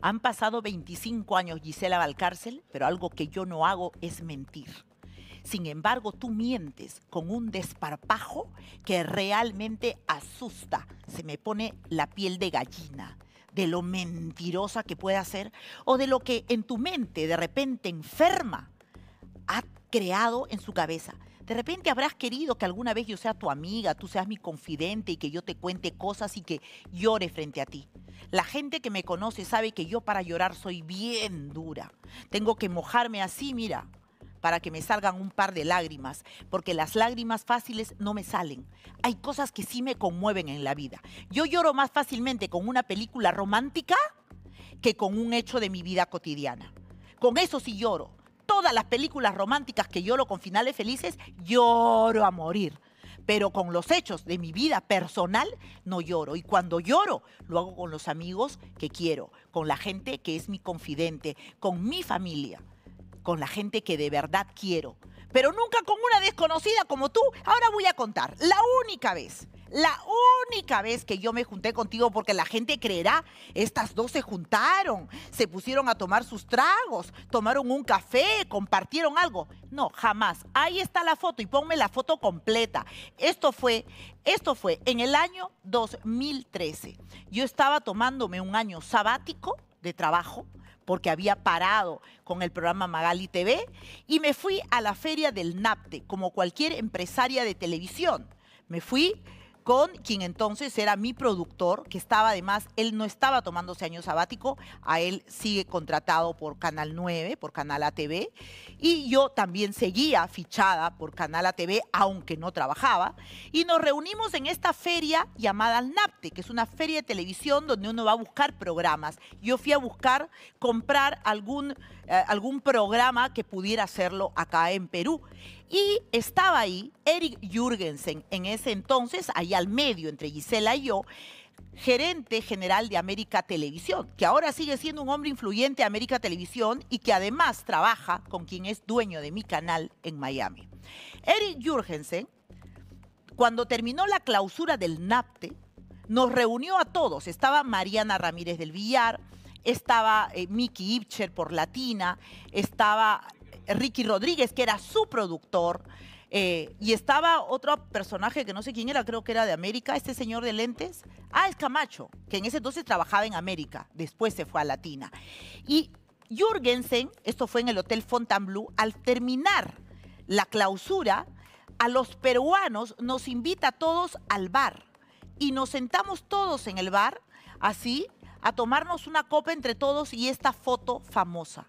Han pasado 25 años, Gisela Valcárcel, pero algo que yo no hago es mentir. Sin embargo, tú mientes con un desparpajo que realmente asusta. Se me pone la piel de gallina de lo mentirosa que puede ser o de lo que en tu mente de repente enferma creado en su cabeza. De repente habrás querido que alguna vez yo sea tu amiga, tú seas mi confidente y que yo te cuente cosas y que llore frente a ti. La gente que me conoce sabe que yo para llorar soy bien dura. Tengo que mojarme así, mira, para que me salgan un par de lágrimas, porque las lágrimas fáciles no me salen. Hay cosas que sí me conmueven en la vida. Yo lloro más fácilmente con una película romántica que con un hecho de mi vida cotidiana. Con eso sí lloro todas las películas románticas que lloro con finales felices, lloro a morir. Pero con los hechos de mi vida personal no lloro. Y cuando lloro, lo hago con los amigos que quiero, con la gente que es mi confidente, con mi familia, con la gente que de verdad quiero. Pero nunca con una desconocida como tú. Ahora voy a contar. La única vez la única vez que yo me junté contigo, porque la gente creerá, estas dos se juntaron, se pusieron a tomar sus tragos, tomaron un café, compartieron algo. No, jamás. Ahí está la foto y ponme la foto completa. Esto fue, esto fue en el año 2013. Yo estaba tomándome un año sabático de trabajo porque había parado con el programa Magali TV y me fui a la feria del NAPTE como cualquier empresaria de televisión. Me fui con quien entonces era mi productor, que estaba además, él no estaba tomándose año sabático, a él sigue contratado por Canal 9, por Canal ATV, y yo también seguía fichada por Canal ATV, aunque no trabajaba, y nos reunimos en esta feria llamada NAPTE, que es una feria de televisión donde uno va a buscar programas. Yo fui a buscar, comprar algún, eh, algún programa que pudiera hacerlo acá en Perú. Y estaba ahí Eric Jurgensen, en ese entonces, ahí al medio entre Gisela y yo, gerente general de América Televisión, que ahora sigue siendo un hombre influyente de América Televisión y que además trabaja con quien es dueño de mi canal en Miami. Eric Jurgensen, cuando terminó la clausura del NAPTE, nos reunió a todos. Estaba Mariana Ramírez del Villar, estaba eh, Mickey Miki Ipcher por Latina, estaba Ricky Rodríguez, que era su productor. Eh, y estaba otro personaje que no sé quién era, creo que era de América, este señor de lentes. Ah, es Camacho, que en ese entonces trabajaba en América, después se fue a Latina. Y Jürgensen, esto fue en el Hotel Fontainebleau, al terminar la clausura, a los peruanos nos invita a todos al bar. Y nos sentamos todos en el bar, así, a tomarnos una copa entre todos y esta foto famosa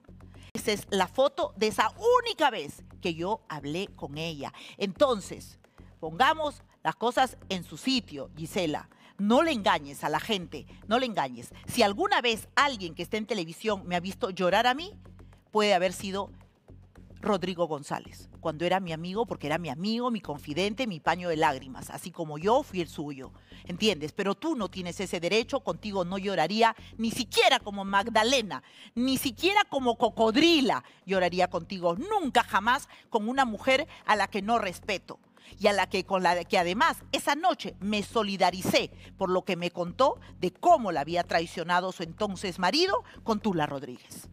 es la foto de esa única vez que yo hablé con ella. Entonces, pongamos las cosas en su sitio, Gisela. No le engañes a la gente, no le engañes. Si alguna vez alguien que esté en televisión me ha visto llorar a mí, puede haber sido Rodrigo González, cuando era mi amigo, porque era mi amigo, mi confidente, mi paño de lágrimas, así como yo fui el suyo. ¿Entiendes? Pero tú no tienes ese derecho, contigo no lloraría ni siquiera como Magdalena, ni siquiera como cocodrila lloraría contigo, nunca jamás con una mujer a la que no respeto y a la que con la que además esa noche me solidaricé por lo que me contó de cómo la había traicionado su entonces marido con Tula Rodríguez.